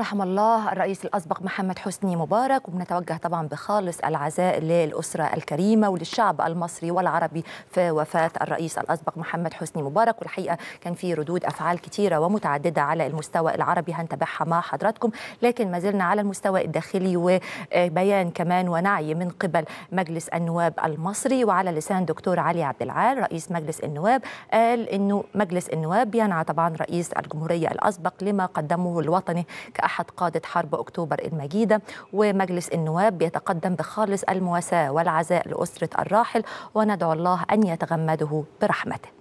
رحم الله الرئيس الأسبق محمد حسني مبارك وبنتوجه طبعا بخالص العزاء للأسرة الكريمة وللشعب المصري والعربي في وفاة الرئيس الأسبق محمد حسني مبارك والحقيقة كان في ردود أفعال كثيرة ومتعددة على المستوى العربي هنتابعها مع حضراتكم لكن ما زلنا على المستوى الداخلي وبيان كمان ونعي من قبل مجلس النواب المصري وعلى لسان دكتور علي عبد العال رئيس مجلس النواب قال انه مجلس النواب بينعى طبعا رئيس الجمهوريه الاسبق لما قدمه الوطني كأحد أحد قادة حرب أكتوبر المجيدة ومجلس النواب يتقدم بخالص المواساة والعزاء لأسرة الراحل وندعو الله أن يتغمده برحمته